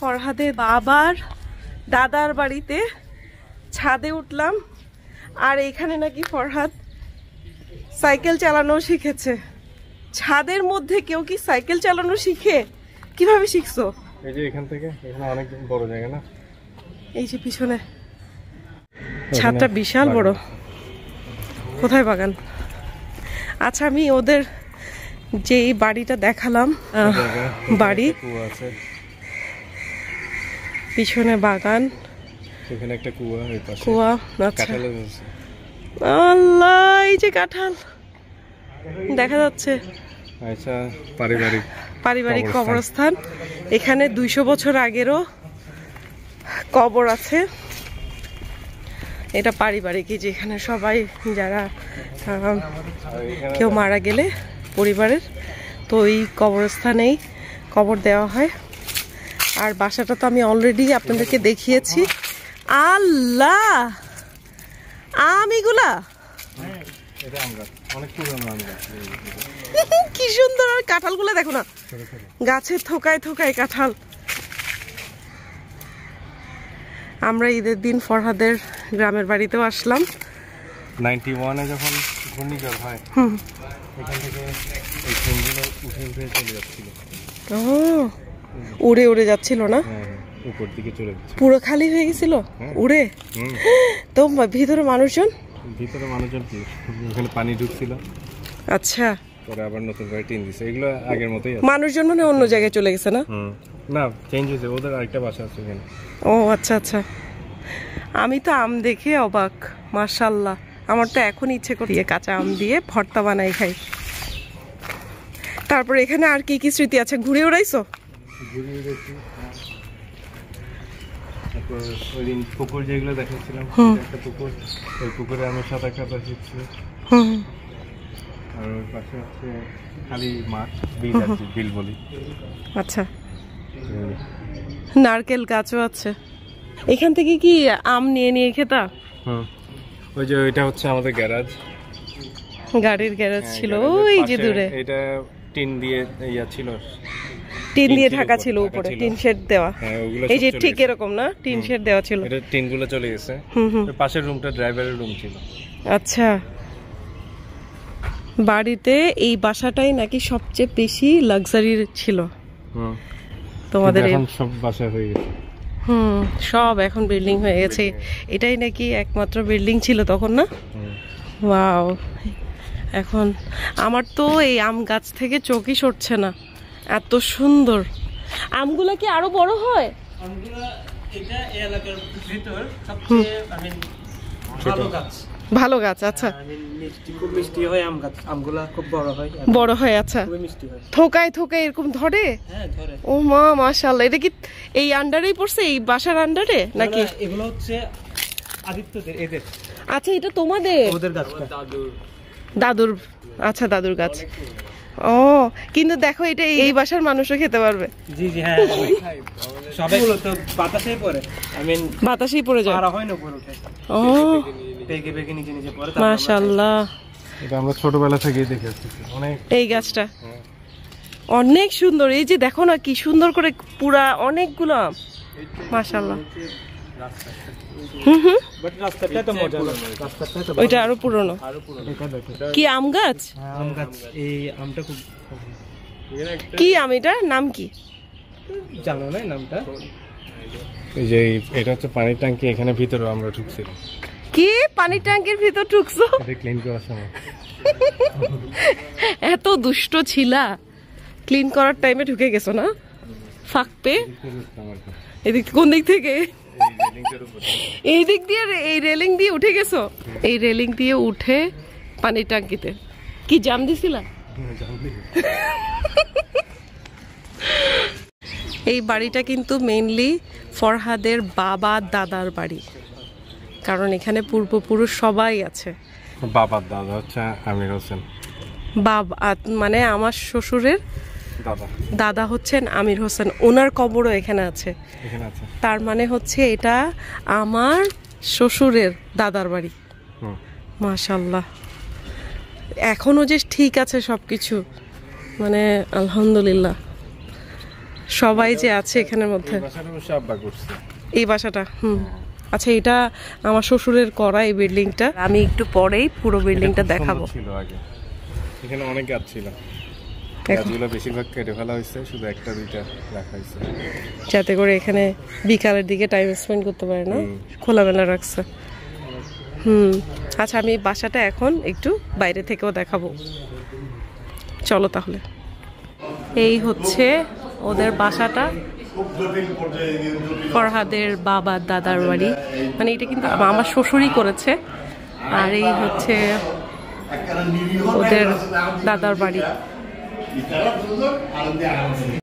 ফরহাদের বাবার দাদার বাড়িতে ছাদে উঠলাম আর এখানে নাকি ফরহাদ সাইকেল চালানো শিখেছে ছাদের মধ্যে কেউ কি সাইকেল চালানো শিখে কিভাবে শিখছো এই যে এখান থেকে এখানে অনেক বড় জায়গা না এই যে পিছনে ছাদটা বিশাল বড় কোথায় বাগান আচ্ছা আমি ওদের যে বাড়িটা দেখালাম বাড়ি পিছনে বাগান এখানে একটা কুয়া এই পাশে কুয়া আচ্ছা আল্লাহ এই যে কাঁঠাল দেখা যাচ্ছে আচ্ছা পারিবারিক পারিবারিক কবরস্থান এখানে দুইশো বছর আগেরও কবর আছে এটা পারিবারিক যেখানে সবাই যারা কেউ মারা গেলে পরিবারের তো এই কবরস্থানেই কবর দেওয়া হয় আর বাসাটা তো আমি অলরেডি আপনাদেরকে দেখিয়েছি আল্লাহ আমিগুলা কি সুন্দর আর গুলা দেখো না গাছে থোকায় থোকায় কাঁঠাল আমরা ঈদের দিন ফরহাদের গ্রামের বাড়িতেও আসলাম যখন ঘূর্ণিঝড় হয় এখান থেকে উঠে উঠে চলে যাচ্ছিল ও উড়ে উড়ে যাচ্ছিল না হ্যাঁ, হ্যাঁ, পুরো খালি হয়ে গেছিল হ্যাঁ। উড়ে তো ভিতরে মানুষজন ভিতরে মানুষজন কি ওখানে পানি ঢুকছিল আচ্ছা পরে আবার নতুন করে টিন দিছে এগুলো আগের মতোই আছে মানুষজন মানে অন্য জায়গায় চলে গেছে না না চেঞ্জ হয়েছে ওদের আরেকটা বাসা আছে ও আচ্ছা আচ্ছা আমি তো আম দেখে অবাক মাশাল্লাহ আমার তো এখন ইচ্ছে করিয়ে কাঁচা আম দিয়ে ভর্তা বানাই খাই তারপর এখানে আর কি কি স্মৃতি আছে ঘুরে উড়াইছো তারপর ওই দিন পুকুর যেগুলো একটা পুকুর ওই পুকুরে সাঁতার আর পাশে হচ্ছে খালি মাঠ বিল আচ্ছা নারকেল গাছও আছে এখান থেকে কি আম নিয়ে নিয়ে খেতা ওই যে ওইটা হচ্ছে আমাদের গ্যারাজ গাড়ির গ্যারাজ হ্যাঁ, ছিল ওই যে দূরে এটা টিন দিয়ে ইয়া ছিল টিন দিয়ে ঢাকা ছিল উপরে টিন শেড দেওয়া হ্যাঁ, এই যে ঠিক এরকম না টিন শেড দেওয়া ছিল এটা গুলো চলে গেছে পাশের রুমটা ড্রাইভারের রুম ছিল আচ্ছা বাড়িতে এই বাসাটাই নাকি সবচেয়ে বেশি লাক্সারির ছিল তোমাদের এখন সব বাসা হয়ে গেছে হুম সব এখন বিল্ডিং হয়ে হ্যাঁ, গেছে এটাই নাকি একমাত্র বিল্ডিং ছিল তখন না ওয়াও এখন আমার তো এই আম গাছ থেকে চোখই সরছে না এত সুন্দর আমগুলা কি আরো বড় হয় ভালো গাছ আচ্ছা বড় হয় আচ্ছা থোকায় থোকায় এরকম ধরে হ্যাঁ, ও মা মাশাল্লাহ এটা কি এই আন্ডারেই পড়ছে এই বাসার আন্ডারে নাকি এগুলো হচ্ছে আদিত্যদের এদের আচ্ছা এটা তোমাদের দাদুর আচ্ছা দাদুর গাছ ও কিন্তু দেখো এটা এই বাসার মানুষও খেতে পারবে জি জি হ্যাঁ সবাই তো বাতাসেই পড়ে আই মিন বাতাসেই পড়ে যায় আর হয় না ও পেগে পেগে নিচে নিচে পড়ে মাশাআল্লাহ এটা আমরা ছোটবেলা থেকেই দেখে আসছি অনেক এই গাছটা হ্যাঁ। অনেক সুন্দর এই যে দেখো না কি সুন্দর করে পুরা অনেকগুলো মাশাআল্লাহ ওইটা আরো পুরনো কি আম গাছ হ্যাঁ, কি আম এটা নাম কি জানো না নামটা যে এটা হচ্ছে পানির ট্যাঙ্কি এখানে ভিতরে আমরা ঢুকছি কি পানির ট্যাঙ্কির ভিতর ঢুকছো ক্লিন করার সময় এত দুষ্ট ছিলা ক্লিন করার টাইমে ঢুকে গেছো না ফাঁক পে এদিক কোন দিক থেকে এই দিক দিয়ে এই রেলিং দিয়ে উঠে গেছো এই রেলিং দিয়ে উঠে পানির ট্যাঙ্কিতে কি জাম দিছিলা হ্যাঁ, এই বাড়িটা কিন্তু মেইনলি ফরহাদের বাবা দাদার বাড়ি কারণ এখানে পূর্বপুরুষ সবাই আছে বাবার দাদা হচ্ছে আমির হোসেন বাবা মানে আমার শ্বশুরের দাদা হচ্ছেন আমির হোসেন ওনার কবরও এখানে আছে তার মানে হচ্ছে এটা আমার শ্বশুরের দাদার বাড়ি মাশাল্লাহ এখনও যে ঠিক আছে সব কিছু মানে আলহামদুলিল্লাহ সবাই যে আছে এখানের মধ্যে এই বাসাটা হুম আচ্ছা এটা আমার শ্বশুরের করা এই বিল্ডিংটা আমি একটু পরেই পুরো বিল্ডিংটা দেখাবো এখানে অনেক গাছ ছিল গাছগুলো বেশিরভাগ কেটে ফেলা হয়েছে শুধু একটা দুইটা রাখা হয়েছে যাতে করে এখানে বিকালের দিকে টাইম স্পেন্ড করতে পারে না খোলামেলা রাখছে হুম আচ্ছা আমি বাসাটা এখন একটু বাইরে থেকেও দেখাবো চলো তাহলে এই হচ্ছে ওদের বাসাটা ফরহাদের বাবা দাদার বাড়ি মানে এটা কিন্তু আমার শ্বশুরই করেছে আর এই হচ্ছে ওদের দাদার বাড়ি இத்தர புதுசு அறந்தே ஆரம்பிச்சு